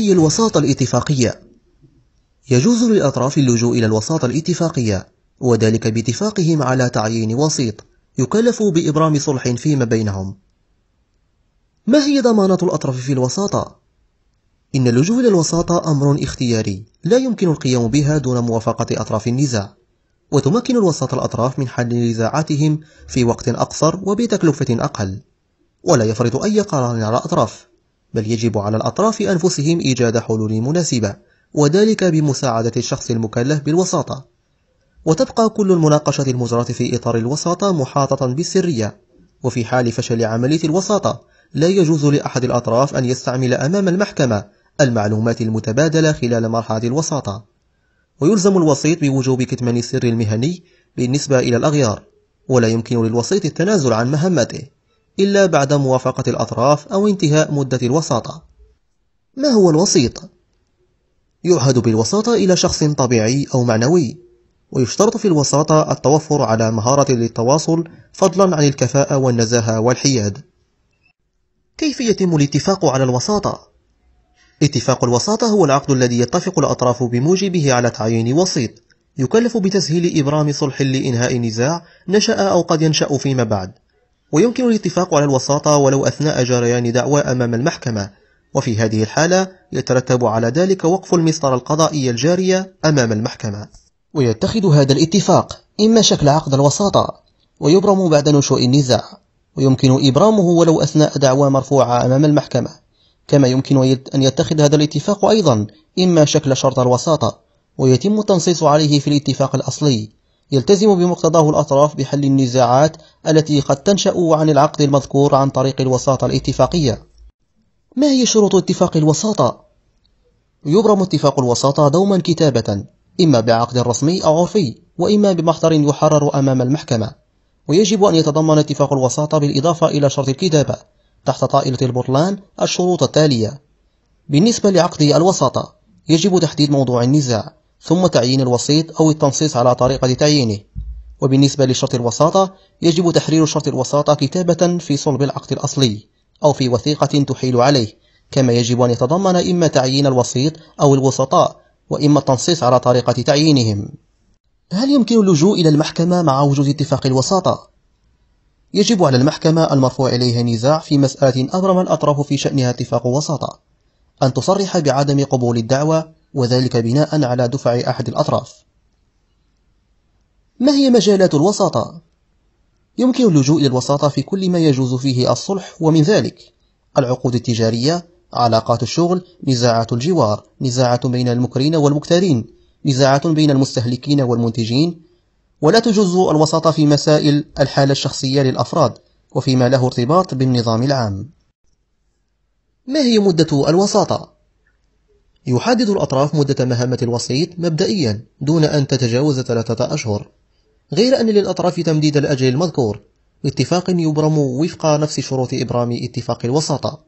تقي الوساطة الاتفاقية يجوز للأطراف اللجوء إلى الوساطة الاتفاقية وذلك باتفاقهم على تعيين وسيط يكلف بإبرام صلح فيما بينهم ما هي ضمانات الأطراف في الوساطة؟ إن اللجوء إلى الوساطة أمر اختياري لا يمكن القيام بها دون موافقة أطراف النزاع وتمكن الوساطة الأطراف من حل نزاعاتهم في وقت أقصر وبتكلفة أقل ولا يفرض أي قرار على أطراف بل يجب على الأطراف أنفسهم إيجاد حلول مناسبة وذلك بمساعدة الشخص المكلف بالوساطة وتبقى كل المناقشة المجرة في إطار الوساطة محاطة بالسرية وفي حال فشل عملية الوساطة لا يجوز لأحد الأطراف أن يستعمل أمام المحكمة المعلومات المتبادلة خلال مرحلة الوساطة ويلزم الوسيط بوجوب كتمان السر المهني بالنسبة إلى الأغيار ولا يمكن للوسيط التنازل عن مهمته إلا بعد موافقة الأطراف أو انتهاء مدة الوساطة ما هو الوسيط؟ يعهد بالوساطة إلى شخص طبيعي أو معنوي ويشترط في الوساطة التوفر على مهارة للتواصل فضلا عن الكفاءة والنزاهة والحياد كيف يتم الاتفاق على الوساطة؟ اتفاق الوساطة هو العقد الذي يتفق الأطراف بموجبه على تعيين وسيط يكلف بتسهيل إبرام صلح لإنهاء نزاع نشأ أو قد ينشأ فيما بعد ويمكن الاتفاق على الوساطة ولو أثناء جريان دعوى أمام المحكمة وفي هذه الحالة يترتب على ذلك وقف المسطرة القضائية الجارية أمام المحكمة ويتخذ هذا الاتفاق إما شكل عقد الوساطة ويبرم بعد نشوء النزاع ويمكن إبرامه ولو أثناء دعوى مرفوعة أمام المحكمة كما يمكن أن يتخذ هذا الاتفاق أيضا إما شكل شرط الوساطة ويتم التنصيص عليه في الاتفاق الأصلي يلتزم بمقتضاه الأطراف بحل النزاعات التي قد تنشأ عن العقد المذكور عن طريق الوساطة الاتفاقية ما هي شروط اتفاق الوساطة؟ يبرم اتفاق الوساطة دوما كتابة إما بعقد رسمي أو عرفي وإما بمحضر يحرر أمام المحكمة ويجب أن يتضمن اتفاق الوساطة بالإضافة إلى شرط الكتابة تحت طائلة البطلان الشروط التالية بالنسبة لعقد الوساطة يجب تحديد موضوع النزاع ثم تعيين الوسيط أو التنصيص على طريقة تعيينه وبالنسبة لشرط الوساطة يجب تحرير شرط الوساطة كتابة في صلب العقد الأصلي أو في وثيقة تحيل عليه كما يجب أن يتضمن إما تعيين الوسيط أو الوسطاء وإما التنصيص على طريقة تعيينهم هل يمكن اللجوء إلى المحكمة مع وجود اتفاق الوساطة؟ يجب على المحكمة المرفوع إليها نزاع في مسألة أبرم الأطراف في شأنها اتفاق وساطة أن تصرح بعدم قبول الدعوة وذلك بناء على دفع أحد الأطراف ما هي مجالات الوساطة؟ يمكن اللجوء إلى الوساطة في كل ما يجوز فيه الصلح ومن ذلك العقود التجارية، علاقات الشغل، نزاعات الجوار، نزاعات بين المكرين والمكترين، نزاعات بين المستهلكين والمنتجين، ولا تجوز الوساطة في مسائل الحالة الشخصية للأفراد وفيما له ارتباط بالنظام العام. ما هي مدة الوساطة؟ يحدد الأطراف مدة مهمة الوسيط مبدئيا دون أن تتجاوز ثلاثة أشهر غير أن للأطراف تمديد الأجل المذكور باتفاق يبرم وفق نفس شروط إبرام اتفاق الوساطة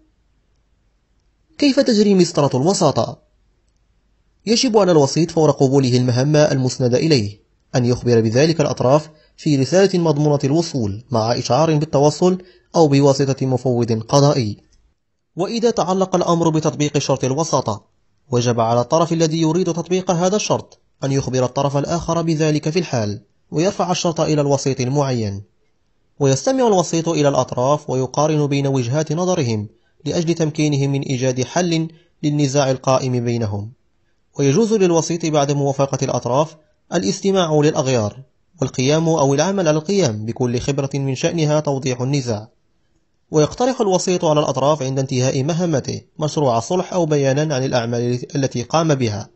كيف تجري مسطرة الوساطة؟ يجب على الوسيط فور قبوله المهمة المسندة إليه أن يخبر بذلك الأطراف في رسالة مضمونة الوصول مع إشعار بالتوصل أو بواسطة مفوض قضائي وإذا تعلق الأمر بتطبيق شرط الوساطة وجب على الطرف الذي يريد تطبيق هذا الشرط أن يخبر الطرف الآخر بذلك في الحال ويرفع الشرط إلى الوسيط المعين ويستمع الوسيط إلى الأطراف ويقارن بين وجهات نظرهم لأجل تمكينهم من إيجاد حل للنزاع القائم بينهم ويجوز للوسيط بعد موافقة الأطراف الاستماع للأغيار والقيام أو العمل على القيام بكل خبرة من شأنها توضيح النزاع ويقترح الوسيط على الأطراف عند انتهاء مهمته مشروع صلح أو بيانا عن الأعمال التي قام بها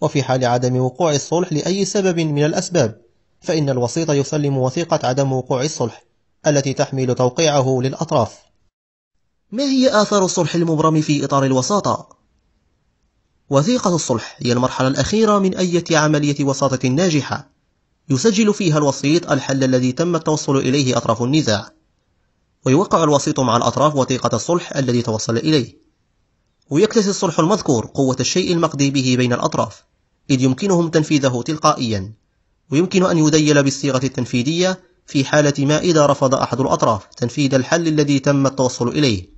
وفي حال عدم وقوع الصلح لأي سبب من الأسباب فإن الوسيط يسلم وثيقة عدم وقوع الصلح التي تحمل توقيعه للأطراف ما هي آثار الصلح المبرم في إطار الوساطة؟ وثيقة الصلح هي المرحلة الأخيرة من أي عملية وساطة ناجحة يسجل فيها الوسيط الحل الذي تم التوصل إليه أطراف النزاع ويوقع الوسيط مع الأطراف وثيقة الصلح الذي توصل إليه ويكتسي الصلح المذكور قوة الشيء المقضي به بين الأطراف إذ يمكنهم تنفيذه تلقائيا ويمكن أن يديل بالصيغة التنفيذية في حالة ما إذا رفض أحد الأطراف تنفيذ الحل الذي تم التوصل إليه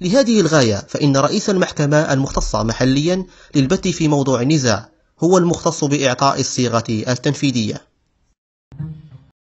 لهذه الغاية فإن رئيس المحكمة المختصة محليا للبت في موضوع النزاع هو المختص بإعطاء الصيغة التنفيذية